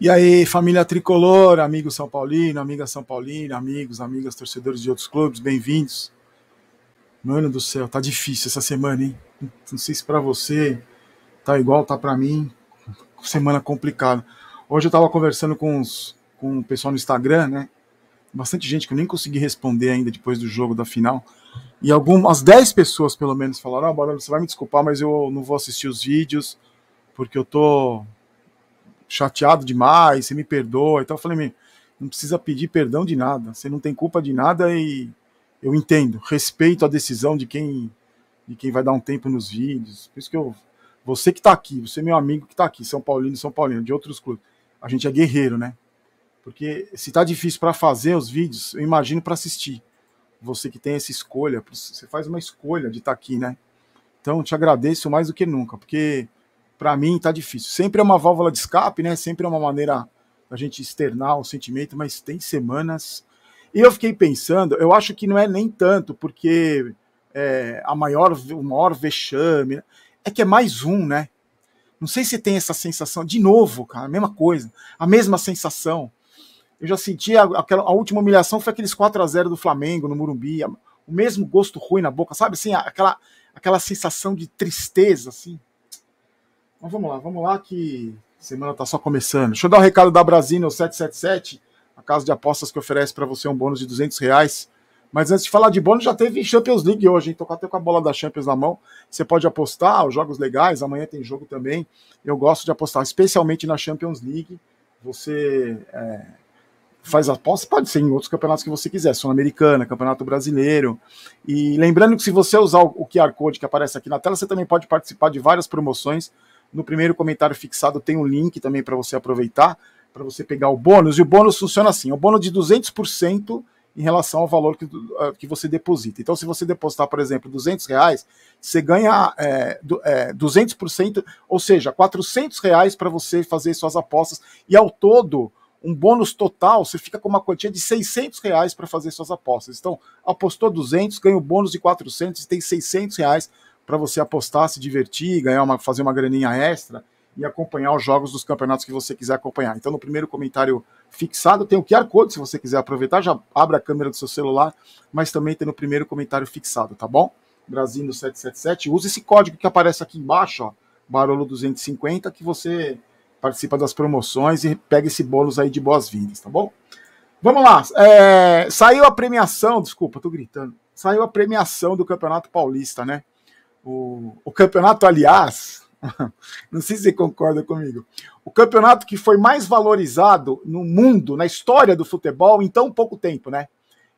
E aí, família tricolor, amigo São Paulino, amiga São Paulina, amigos, amigas, torcedores de outros clubes, bem-vindos. Mano do céu, tá difícil essa semana, hein? Não sei se para você tá igual, tá para mim. Semana complicada. Hoje eu tava conversando com, os, com o pessoal no Instagram, né? Bastante gente que eu nem consegui responder ainda depois do jogo da final. E algumas 10 pessoas, pelo menos, falaram: Ah, Barulho, você vai me desculpar, mas eu não vou assistir os vídeos, porque eu tô chateado demais, você me perdoa e tal. Eu falei, meu, não precisa pedir perdão de nada, você não tem culpa de nada e eu entendo, respeito a decisão de quem de quem vai dar um tempo nos vídeos. Por isso que eu, você que tá aqui, você é meu amigo que tá aqui, São Paulino, São Paulino, de outros clubes, a gente é guerreiro, né? Porque se tá difícil para fazer os vídeos, eu imagino para assistir. Você que tem essa escolha, você faz uma escolha de estar tá aqui, né? Então, te agradeço mais do que nunca, porque para mim tá difícil. Sempre é uma válvula de escape, né? Sempre é uma maneira a gente externar o sentimento, mas tem semanas. E eu fiquei pensando, eu acho que não é nem tanto, porque é, a maior, o maior vexame é que é mais um, né? Não sei se tem essa sensação, de novo, cara, a mesma coisa, a mesma sensação. Eu já senti a, aquela, a última humilhação foi aqueles 4 a 0 do Flamengo no Murumbi, a, o mesmo gosto ruim na boca, sabe? Assim, a, aquela, aquela sensação de tristeza, assim. Mas vamos lá, vamos lá que semana está só começando. Deixa eu dar o um recado da Brasília 777, a casa de apostas que oferece para você um bônus de 200 reais. Mas antes de falar de bônus, já teve Champions League hoje, hein? Tô até com a bola da Champions na mão. Você pode apostar, os jogos legais, amanhã tem jogo também. Eu gosto de apostar, especialmente na Champions League. Você é, faz aposta, pode ser em outros campeonatos que você quiser, Sul-Americana, Campeonato Brasileiro. E lembrando que se você usar o QR Code que aparece aqui na tela, você também pode participar de várias promoções no primeiro comentário fixado tem um link também para você aproveitar, para você pegar o bônus. E o bônus funciona assim: o bônus de 200% em relação ao valor que, eh, que você deposita. Então, se você depositar, por exemplo, 200 reais, você ganha é, é, 200%, ou seja, 400 reais para você fazer suas apostas. E ao todo, um bônus total, você fica com uma quantia de 600 reais para fazer suas apostas. Então, apostou 200, ganha o um bônus de 400 e tem 600 reais para você apostar, se divertir, ganhar uma, fazer uma graninha extra e acompanhar os jogos dos campeonatos que você quiser acompanhar. Então, no primeiro comentário fixado, tem o QR Code, se você quiser aproveitar, já abre a câmera do seu celular, mas também tem no primeiro comentário fixado, tá bom? Brasino 777, use esse código que aparece aqui embaixo, ó, Barolo 250, que você participa das promoções e pega esse bônus aí de boas-vindas, tá bom? Vamos lá, é... saiu a premiação, desculpa, tô gritando, saiu a premiação do Campeonato Paulista, né? O, o campeonato, aliás, não sei se você concorda comigo, o campeonato que foi mais valorizado no mundo, na história do futebol, em tão pouco tempo, né?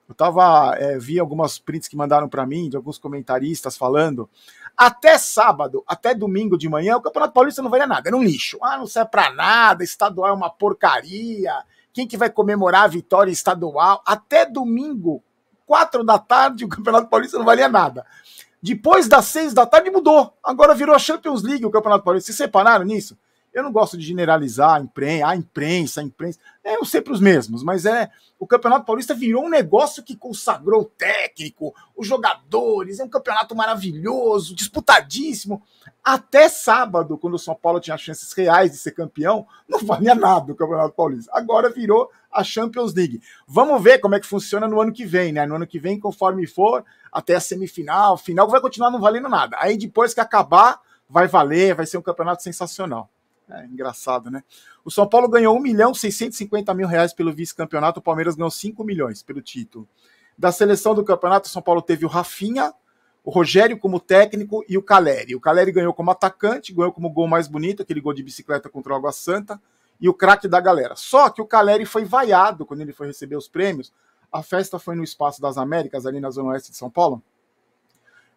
Eu tava, é, vi algumas prints que mandaram para mim, de alguns comentaristas falando. Até sábado, até domingo de manhã, o Campeonato Paulista não valia nada, era um lixo. Ah, não serve para nada, estadual é uma porcaria. Quem que vai comemorar a vitória estadual? Até domingo, quatro da tarde, o Campeonato Paulista não valia nada. Depois das seis da tarde mudou. Agora virou a Champions League o Campeonato Paulista. Se separaram nisso? Eu não gosto de generalizar a imprensa, a imprensa, a imprensa. É, sempre os mesmos, mas é. O Campeonato Paulista virou um negócio que consagrou o técnico, os jogadores. É um campeonato maravilhoso, disputadíssimo. Até sábado, quando o São Paulo tinha chances reais de ser campeão, não valia nada o Campeonato Paulista. Agora virou a Champions League. Vamos ver como é que funciona no ano que vem, né? No ano que vem, conforme for, até a semifinal, final, vai continuar não valendo nada. Aí depois que acabar, vai valer, vai ser um campeonato sensacional. É engraçado, né? O São Paulo ganhou 1 milhão 650 mil reais pelo vice-campeonato, o Palmeiras ganhou 5 milhões pelo título. Da seleção do campeonato, o São Paulo teve o Rafinha, o Rogério como técnico e o Caleri. O Caleri ganhou como atacante, ganhou como gol mais bonito, aquele gol de bicicleta contra o Água Santa, e o craque da galera. Só que o Caleri foi vaiado quando ele foi receber os prêmios. A festa foi no Espaço das Américas, ali na Zona Oeste de São Paulo,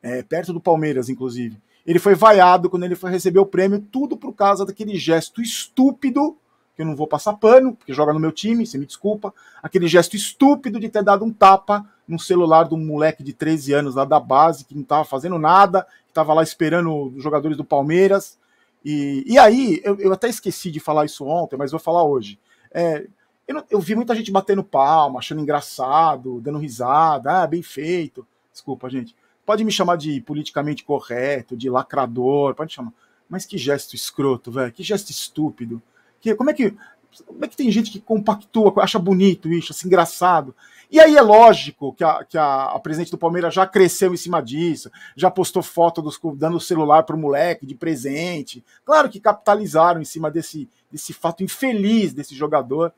é, perto do Palmeiras, inclusive. Ele foi vaiado quando ele foi receber o prêmio, tudo por causa daquele gesto estúpido, que eu não vou passar pano, porque joga no meu time, você me desculpa, aquele gesto estúpido de ter dado um tapa no celular de um moleque de 13 anos lá da base, que não estava fazendo nada, que estava lá esperando os jogadores do Palmeiras. E, e aí, eu, eu, até esqueci de falar isso ontem, mas vou falar hoje. É, eu, não, eu, vi muita gente batendo palma, achando engraçado, dando risada, ah, bem feito. Desculpa, gente. Pode me chamar de politicamente correto, de lacrador, pode me chamar. Mas que gesto escroto, velho. Que gesto estúpido. Que, como é que. Como é que tem gente que compactua, acha bonito isso, assim, engraçado? E aí é lógico que a, que a, a presidente do Palmeiras já cresceu em cima disso, já postou foto dos, dando o celular pro moleque de presente. Claro que capitalizaram em cima desse, desse fato infeliz desse jogador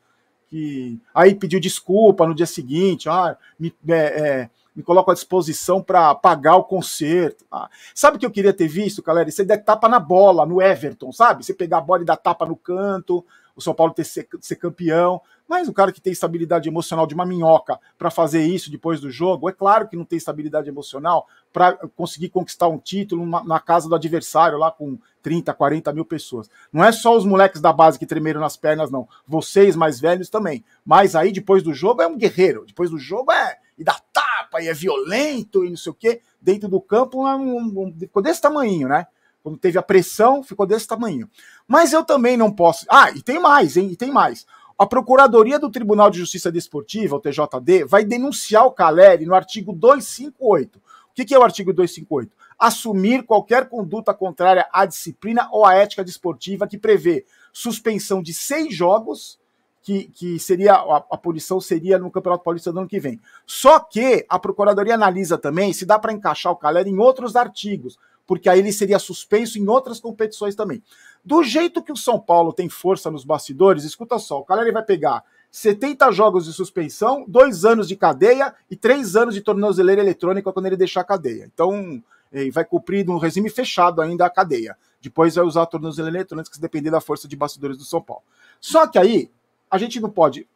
que aí pediu desculpa no dia seguinte, ah, me, é, é, me coloco à disposição para pagar o concerto. Ah, sabe o que eu queria ter visto, galera? Você der tapa na bola, no Everton, sabe? Você pegar a bola e dar tapa no canto, o São Paulo ter ser, ser campeão. Mas o cara que tem estabilidade emocional de uma minhoca para fazer isso depois do jogo, é claro que não tem estabilidade emocional para conseguir conquistar um título na, na casa do adversário lá com 30, 40 mil pessoas. Não é só os moleques da base que tremeram nas pernas, não. Vocês mais velhos também. Mas aí, depois do jogo, é um guerreiro. Depois do jogo é. E dá tapa, e é violento, e não sei o quê. Dentro do campo é um, um, ficou desse tamanho, né? Quando teve a pressão, ficou desse tamanho. Mas eu também não posso. Ah, e tem mais, hein? E tem mais. A Procuradoria do Tribunal de Justiça Desportiva, o TJD, vai denunciar o Caleri no artigo 258 o que, que é o artigo 258? Assumir qualquer conduta contrária à disciplina ou à ética desportiva que prevê suspensão de seis jogos, que, que seria a, a punição seria no Campeonato Paulista do ano que vem. Só que a Procuradoria analisa também se dá para encaixar o Calera em outros artigos, porque aí ele seria suspenso em outras competições também. Do jeito que o São Paulo tem força nos bastidores, escuta só, o Calera vai pegar 70 jogos de suspensão, dois anos de cadeia e três anos de tornozeleira eletrônica quando ele deixar a cadeia. Então, ele vai cumprir um regime fechado ainda a cadeia. Depois vai usar a tornozeleira eletrônica, depender da força de bastidores do São Paulo. Só que aí, a gente não pode.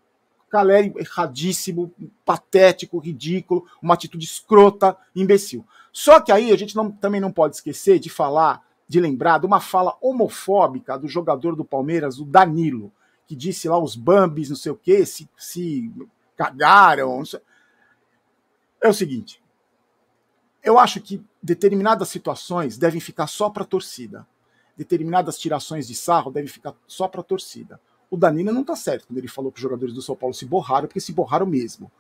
Caleri erradíssimo, patético, ridículo, uma atitude escrota, imbecil. Só que aí a gente não, também não pode esquecer de falar, de lembrar de uma fala homofóbica do jogador do Palmeiras, o Danilo que disse lá os Bambis, não sei o quê, se, se cagaram. É o seguinte, eu acho que determinadas situações devem ficar só para a torcida. Determinadas tirações de sarro devem ficar só para a torcida. O Danilo não está certo quando ele falou que os jogadores do São Paulo se borraram, porque se borraram mesmo.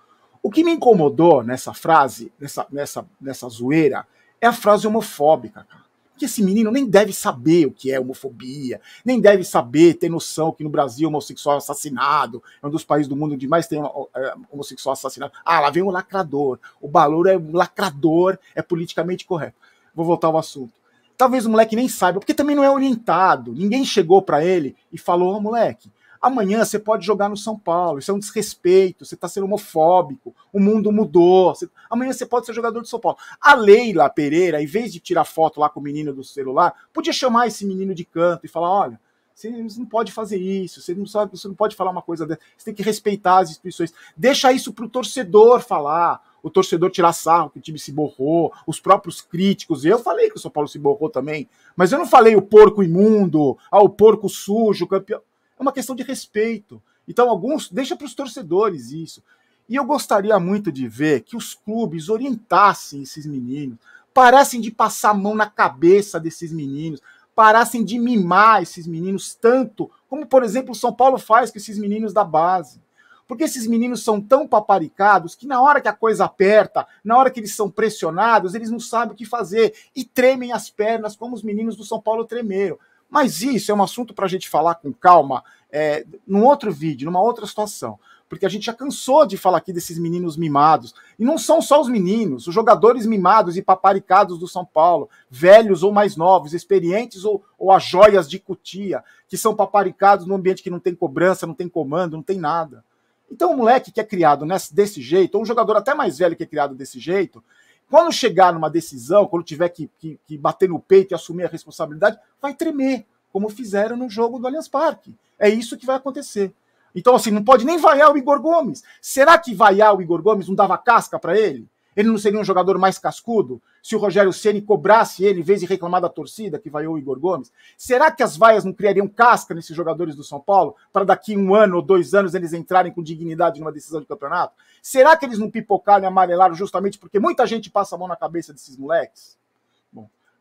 O que me incomodou nessa frase, nessa, nessa, nessa zoeira, é a frase homofóbica, cara que esse menino nem deve saber o que é homofobia, nem deve saber, ter noção que no Brasil homossexual é assassinado, é um dos países do mundo onde mais tem eh, homossexual assassinado. Ah, lá vem o lacrador, o Balouro é um lacrador, é politicamente correto. Vou voltar ao assunto. Talvez o moleque nem saiba, porque também não é orientado, ninguém chegou para ele e falou, ô oh, moleque, Amanhã você pode jogar no São Paulo, isso é um desrespeito, você está sendo homofóbico, o mundo mudou. Você... Amanhã você pode ser jogador do São Paulo. A Leila Pereira, em vez de tirar foto lá com o menino do celular, podia chamar esse menino de canto e falar: olha, você não pode fazer isso, você não, sabe, você não pode falar uma coisa dessa, você tem que respeitar as instituições. Deixa isso para o torcedor falar, o torcedor tirar sarro que o time se borrou, os próprios críticos. Eu falei que o São Paulo se borrou também, mas eu não falei o porco imundo, ah, o porco sujo, campeão. É uma questão de respeito. Então, alguns, deixa para os torcedores isso. E eu gostaria muito de ver que os clubes orientassem esses meninos, parassem de passar a mão na cabeça desses meninos, parassem de mimar esses meninos tanto, como, por exemplo, o São Paulo faz com esses meninos da base. Porque esses meninos são tão paparicados que na hora que a coisa aperta, na hora que eles são pressionados, eles não sabem o que fazer e tremem as pernas como os meninos do São Paulo tremeram. Mas isso é um assunto para a gente falar com calma é, num outro vídeo, numa outra situação. Porque a gente já cansou de falar aqui desses meninos mimados. E não são só os meninos, os jogadores mimados e paparicados do São Paulo, velhos ou mais novos, experientes ou, ou as joias de cutia, que são paparicados num ambiente que não tem cobrança, não tem comando, não tem nada. Então, um moleque que é criado nesse, desse jeito, ou um jogador até mais velho que é criado desse jeito, quando chegar numa decisão, quando tiver que, que, que bater no peito e assumir a responsabilidade, vai tremer, como fizeram no jogo do Allianz Parque. É isso que vai acontecer. Então, assim, não pode nem vaiar o Igor Gomes. Será que vaiar o Igor Gomes não dava casca para ele? Ele não seria um jogador mais cascudo se o Rogério Ceni cobrasse ele, em vez de reclamar da torcida que vaiou o Igor Gomes? Será que as vaias não criariam casca nesses jogadores do São Paulo para daqui um ano ou dois anos eles entrarem com dignidade numa decisão de campeonato? Será que eles não pipocaram e amarelaram justamente porque muita gente passa a mão na cabeça desses moleques?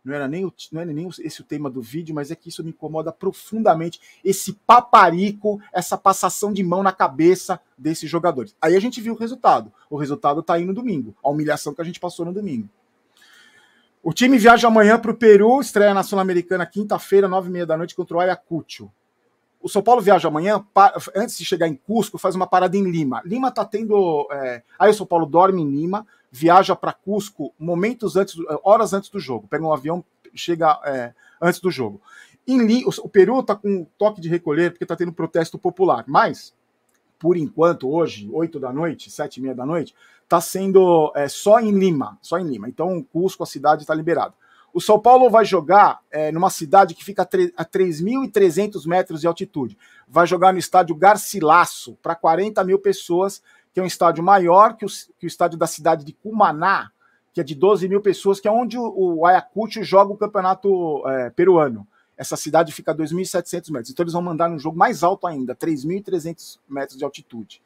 não era nem, o, não era nem esse o tema do vídeo, mas é que isso me incomoda profundamente, esse paparico, essa passação de mão na cabeça desses jogadores. Aí a gente viu o resultado. O resultado está aí no domingo, a humilhação que a gente passou no domingo. O time viaja amanhã para o Peru, estreia na Sul-Americana quinta-feira, nove e meia da noite, contra o Ayacucho. O São Paulo viaja amanhã, antes de chegar em Cusco, faz uma parada em Lima. Lima está tendo. É, aí o São Paulo dorme em Lima, viaja para Cusco momentos antes, é, horas antes do jogo. Pega um avião, chega é, antes do jogo. Em, o Peru está com um toque de recolher porque está tendo protesto popular. Mas, por enquanto, hoje, 8 da noite, 7 e meia da noite, está sendo é, só em Lima. Só em Lima. Então, Cusco, a cidade, está liberada. O São Paulo vai jogar é, numa cidade que fica a 3.300 metros de altitude. Vai jogar no estádio Garcilasso, para 40 mil pessoas, que é um estádio maior que o, que o estádio da cidade de Cumaná, que é de 12 mil pessoas, que é onde o, o Ayacucho joga o campeonato é, peruano. Essa cidade fica a 2.700 metros. Então eles vão mandar um jogo mais alto ainda, 3.300 metros de altitude.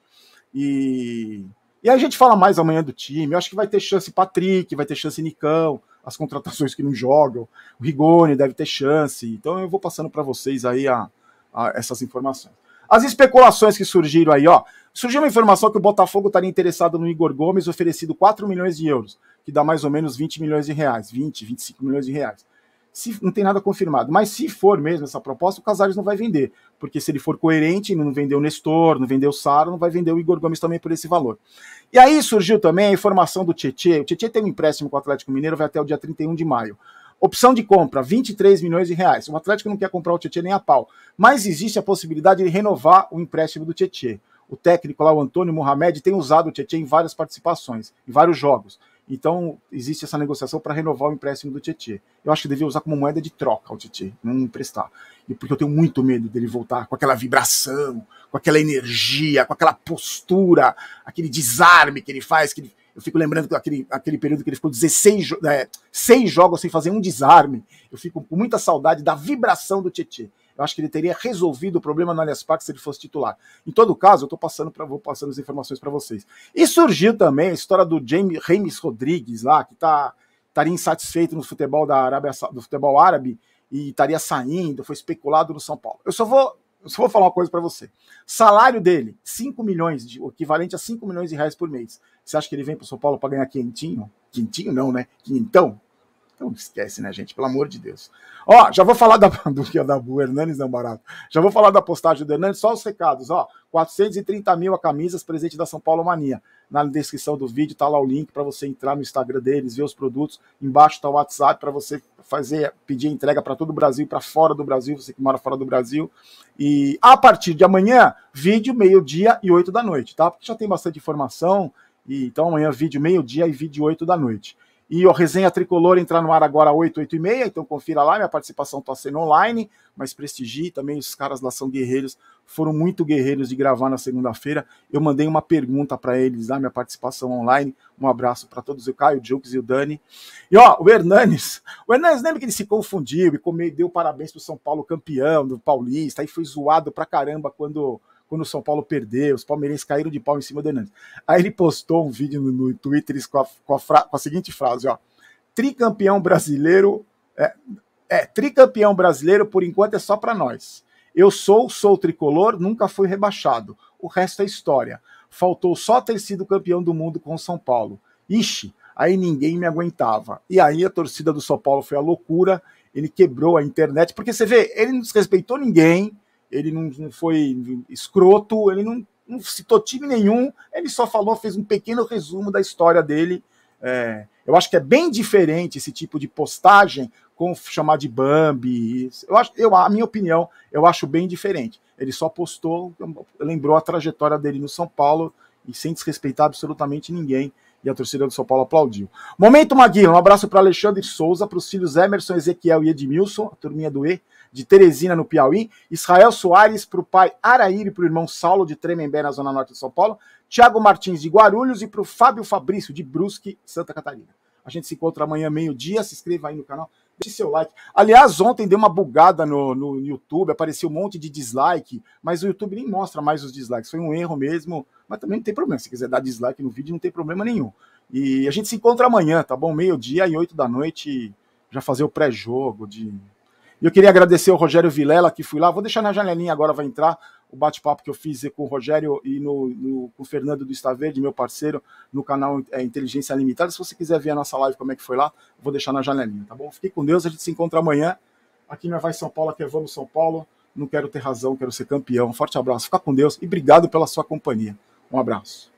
E e aí a gente fala mais amanhã do time. Eu acho que vai ter chance Patrick, vai ter chance Nicão, as contratações que não jogam. O Rigoni deve ter chance. Então eu vou passando para vocês aí a, a essas informações. As especulações que surgiram aí, ó. Surgiu uma informação que o Botafogo estaria interessado no Igor Gomes, oferecido 4 milhões de euros, que dá mais ou menos 20 milhões de reais, 20, 25 milhões de reais. Se, não tem nada confirmado, mas se for mesmo essa proposta, o Casares não vai vender, porque se ele for coerente, não vendeu o Nestor, não vendeu o Saro, não vai vender o Igor Gomes também por esse valor. E aí surgiu também a informação do Tietê, o Tietê tem um empréstimo com o Atlético Mineiro, vai até o dia 31 de maio. Opção de compra, 23 milhões de reais. O Atlético não quer comprar o Tietê nem a pau, mas existe a possibilidade de renovar o empréstimo do Tietê. O técnico lá, o Antônio Mohamed, tem usado o Tietê em várias participações, em vários jogos. Então, existe essa negociação para renovar o empréstimo do Tietchan. Eu acho que devia usar como moeda de troca o Tietchan, não emprestar. E porque eu tenho muito medo dele voltar com aquela vibração, com aquela energia, com aquela postura, aquele desarme que ele faz. Que ele... Eu fico lembrando daquele aquele período que ele ficou 16 é, seis jogos sem fazer um desarme. Eu fico com muita saudade da vibração do Tietchan. Eu acho que ele teria resolvido o problema no Allianz Parque se ele fosse titular. Em todo caso, eu estou passando pra, vou passando as informações para vocês. E surgiu também a história do James Remes Rodrigues lá, que tá, estaria insatisfeito no futebol da Arábia, do futebol árabe e estaria saindo, foi especulado no São Paulo. Eu só vou eu só vou falar uma coisa para você. Salário dele, 5 milhões, de, o equivalente a 5 milhões de reais por mês. Você acha que ele vem para o São Paulo para ganhar quentinho? Quentinho não, né? Quintão? Então esquece, né, gente? Pelo amor de Deus. Ó, já vou falar da, do que é da bu Hernanes não é barato. Já vou falar da postagem do Hernanes, só os recados, ó. 430 mil a camisas, presente da São Paulo Mania. Na descrição do vídeo tá lá o link para você entrar no Instagram deles, ver os produtos. Embaixo tá o WhatsApp para você fazer, pedir entrega para todo o Brasil, para fora do Brasil, você que mora fora do Brasil. E a partir de amanhã, vídeo meio-dia e 8 da noite, tá? Porque já tem bastante informação. E, então amanhã vídeo meio-dia e vídeo 8 da noite. E o Resenha Tricolor entrar no ar agora às 8, 8 e meia, então confira lá, minha participação está sendo online, mas prestigie também, os caras lá são guerreiros, foram muito guerreiros de gravar na segunda-feira. Eu mandei uma pergunta para eles na minha participação online. Um abraço para todos, o Caio, o Jukes e o Dani. E ó, o Hernanes, o Hernanes lembra que ele se confundiu e deu parabéns pro São Paulo campeão do Paulista, aí foi zoado pra caramba quando quando o São Paulo perdeu, os palmeirenses caíram de pau em cima do Hernandes. Aí ele postou um vídeo no, no Twitter com a, com, a fra, com a, seguinte frase, ó. Tricampeão brasileiro... É, é, tricampeão brasileiro, por enquanto, é só para nós. Eu sou, sou tricolor, nunca fui rebaixado. O resto é história. Faltou só ter sido campeão do mundo com o São Paulo. Ixi, aí ninguém me aguentava. E aí a torcida do São Paulo foi a loucura, ele quebrou a internet, porque você vê, ele não desrespeitou ninguém, ele não, não foi escroto, ele não, não, citou time nenhum, ele só falou, fez um pequeno resumo da história dele. É, eu acho que é bem diferente esse tipo de postagem com chamar de Bambi. Eu acho, eu, a minha opinião, eu acho bem diferente. Ele só postou, lembrou a trajetória dele no São Paulo e sem desrespeitar absolutamente ninguém e a torcida do São Paulo aplaudiu. Momento Maguila, um abraço para Alexandre Souza, para os filhos Emerson, Ezequiel e Edmilson, a turminha do E, de Teresina, no Piauí, Israel Soares, para o pai Araíri e para o irmão Saulo, de Tremembé, na Zona Norte de São Paulo, Tiago Martins, de Guarulhos, e para o Fábio Fabrício, de Brusque, Santa Catarina. A gente se encontra amanhã, meio-dia, se inscreva aí no canal, deixe seu like. Aliás, ontem deu uma bugada no, no YouTube, apareceu um monte de dislike, mas o YouTube nem mostra mais os dislikes. Foi um erro mesmo, mas também não tem problema. Se quiser dar dislike no vídeo, não tem problema nenhum. E a gente se encontra amanhã, tá bom? Meio-dia e oito da noite, já fazer o pré-jogo de. E eu queria agradecer ao Rogério Vilela, que fui lá. Vou deixar na janelinha agora, vai entrar o bate-papo que eu fiz com o Rogério e no, no, com o Fernando do Estaverde, meu parceiro, no canal é, Inteligência Limitada. Se você quiser ver a nossa live, como é que foi lá, vou deixar na janelinha, tá bom? Fique com Deus, a gente se encontra amanhã. Aqui na Vai São Paulo, aqui é Vamos São Paulo. Não quero ter razão, quero ser campeão. Forte abraço, fica com Deus e obrigado pela sua companhia. Um abraço.